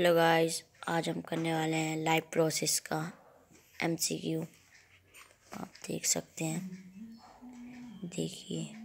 hello guys आज हम करने वाले हैं लाइव प्रोसेस का एमसीक्यू आप देख सकते हैं देखिए